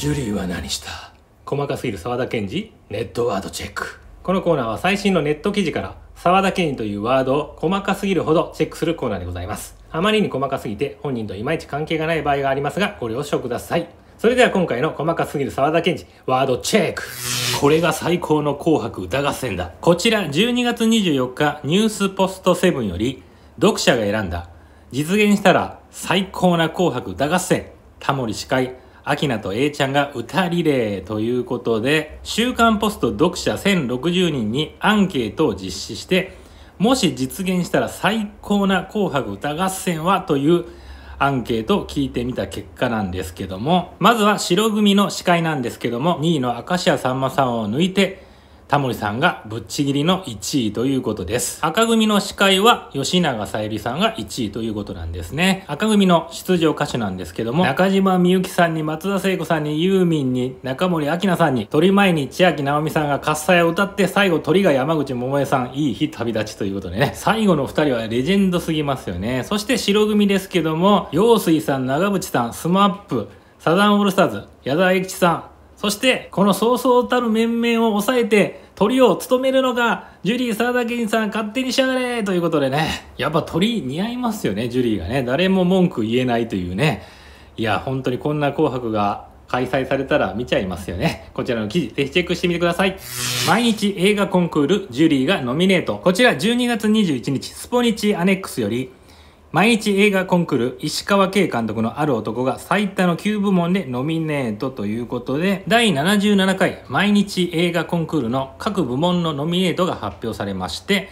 ジュリーは何した細かすぎる沢田研二ネットワードチェックこのコーナーは最新のネット記事から沢田研二というワードを細かすぎるほどチェックするコーナーでございますあまりに細かすぎて本人といまいち関係がない場合がありますがご了承くださいそれでは今回の細かすぎる沢田研二ワードチェックこれが最高の紅白歌合戦だこちら12月24日ニュースポストセブンより読者が選んだ実現したら最高な紅白歌合戦タモリ司会アキナと A ちゃんが歌リレーということで、週刊ポスト読者1060人にアンケートを実施して、もし実現したら最高な紅白歌合戦はというアンケートを聞いてみた結果なんですけども、まずは白組の司会なんですけども、2位の明石家さんまさんを抜いて、タモリさんがぶっちぎりの1位ということです。赤組の司会は吉永さゆりさんが1位ということなんですね。赤組の出場歌手なんですけども、中島みゆきさんに松田聖子さんにユーミンに中森明菜さんに、鳥前に千秋直美さんが喝采を歌って、最後鳥が山口百恵さん、いい日旅立ちということでね。最後の2人はレジェンドすぎますよね。そして白組ですけども、陽水さん、長渕さん、スマップ、サザンオールスターズ、矢沢永吉さん、そして、このそうそうたる面々を抑えて、鳥を務めるのが、ジュリー・サラダケンさん、勝手にしやがれということでね、やっぱ鳥似合いますよね、ジュリーがね。誰も文句言えないというね。いや、本当にこんな紅白が開催されたら見ちゃいますよね。こちらの記事、ぜひチェックしてみてください。毎日映画コンクール、ジュリーがノミネート。こちら12月21日、スポニチアネックスより、毎日映画コンクール石川慶監督のある男が最多の9部門でノミネートということで第77回毎日映画コンクールの各部門のノミネートが発表されまして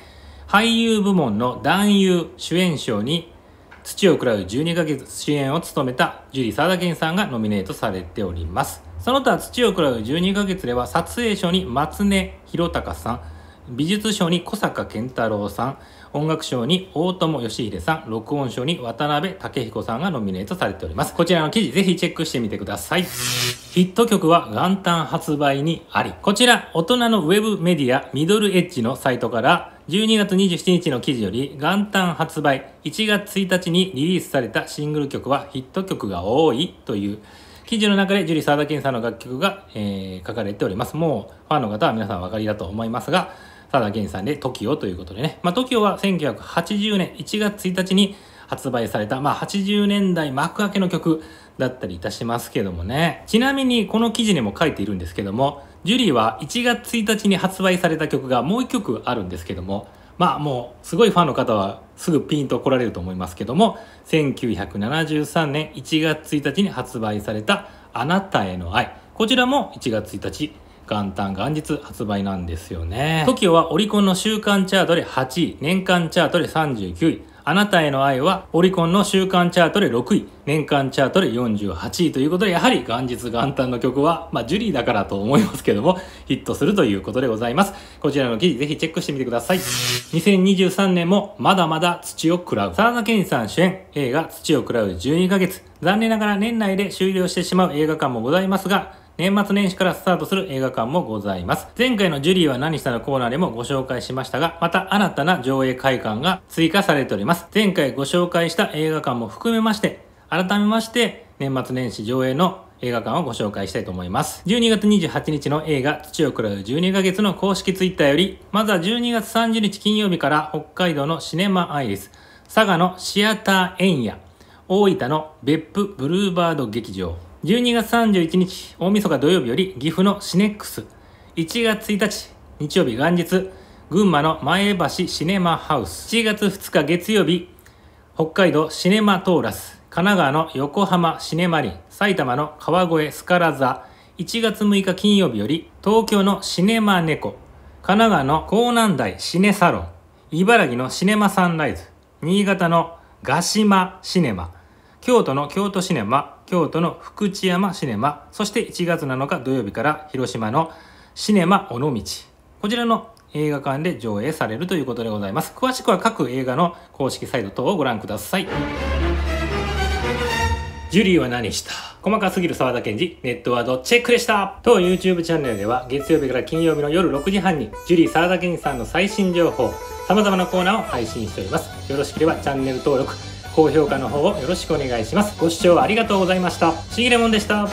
俳優部門の男優主演賞に土を喰らう12ヶ月主演を務めた樹里田健さんがノミネートされておりますその他土を喰らう12ヶ月では撮影賞に松根弘隆さん美術賞に小坂健太郎さん、音楽賞に大友義秀さん、録音賞に渡辺武彦さんがノミネートされております。こちらの記事ぜひチェックしてみてください。ヒット曲は元旦発売にあり。こちら、大人のウェブメディアミドルエッジのサイトから12月27日の記事より元旦発売1月1日にリリースされたシングル曲はヒット曲が多いという記事の中でジュリ田サダンさんの楽曲が、えー、書かれております。もうファンの方は皆さんお分かりだと思いますが、佐田源さんで TOKIO ということでね、まあ、TOKIO は1980年1月1日に発売された、まあ、80年代幕開けの曲だったりいたしますけどもね。ちなみにこの記事にも書いているんですけども、ジュリーは1月1日に発売された曲がもう1曲あるんですけども、まあもうすごいファンの方はすぐピンと来られると思いますけども、1973年1月1日に発売されたあなたへの愛。こちらも1月1日元旦元日発売なんですよね。TOKIO はオリコンの週間チャートで8位、年間チャートで39位、あなたへの愛はオリコンの週間チャートで6位、年間チャートで48位ということで、やはり元日元旦の曲は、まあ、ジュリーだからと思いますけども、ヒットするということでございます。こちらの記事ぜひチェックしてみてください。2023年もまだまだ土を食らう。沢田健さん主演映画土を喰らう12ヶ月。残念ながら年内で終了してしまう映画館もございますが、年末年始からスタートする映画館もございます。前回のジュリーは何したのコーナーでもご紹介しましたが、また新たな上映会館が追加されております。前回ご紹介した映画館も含めまして、改めまして、年末年始上映の映画館をご紹介したいと思います。12月28日の映画、土を喰らう12ヶ月の公式ツイッターより、まずは12月30日金曜日から北海道のシネマアイリス、佐賀のシアターエンヤ、大分の別府ブルーバード劇場、12月31日、大晦日土曜日より岐阜のシネックス。1月1日、日曜日元日、群馬の前橋シネマハウス。7月2日月曜日、北海道シネマトーラス。神奈川の横浜シネマリン。埼玉の川越スカラ座。1月6日金曜日より、東京のシネマネコ。神奈川の港南台シネサロン。茨城のシネマサンライズ。新潟のガシマシネマ。京都の京都シネマ、京都の福知山シネマ、そして1月7日土曜日から広島のシネマ尾道、こちらの映画館で上映されるということでございます。詳しくは各映画の公式サイト等をご覧ください。ジュリーは何した細かすぎる沢田賢治、ネットワードチェックでした当 YouTube チャンネルでは月曜日から金曜日の夜6時半にジュリー沢田賢治さんの最新情報、様々なコーナーを配信しております。よろしければチャンネル登録、高評価の方をよろしくお願いしますご視聴ありがとうございましたしぎれもんでした